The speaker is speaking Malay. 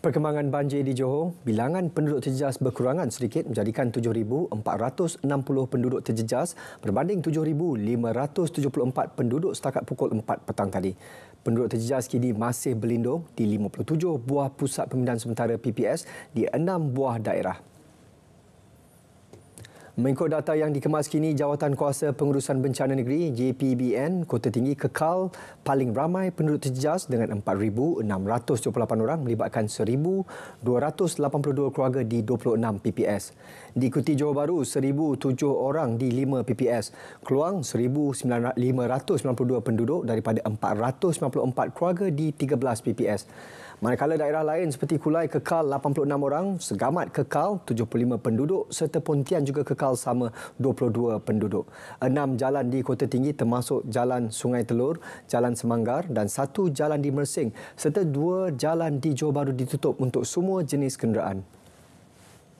Perkembangan banjir di Johor, bilangan penduduk terjejas berkurangan sedikit menjadikan 7,460 penduduk terjejas berbanding 7,574 penduduk setakat pukul 4 petang tadi. Penduduk terjejas kini masih berlindung di 57 buah pusat pemindahan sementara PPS di 6 buah daerah. Mengikut data yang dikemas kini, Jawatan Kuasa Pengurusan Bencana Negeri JPBN Kota Tinggi kekal paling ramai penduduk terjejas dengan 4,628 orang melibatkan 1,282 keluarga di 26 PPS. Diikuti Johor Baru 1,007 orang di 5 PPS. Keluang 1,592 penduduk daripada 494 keluarga di 13 PPS. Manakala daerah lain seperti Kulai kekal 86 orang, Segamat kekal 75 penduduk serta Pontian juga kekal total sama 22 penduduk. Enam jalan di Kota Tinggi termasuk Jalan Sungai Telur, Jalan Semanggar dan satu jalan di Mersing serta dua jalan di Johor Bahru ditutup untuk semua jenis kenderaan.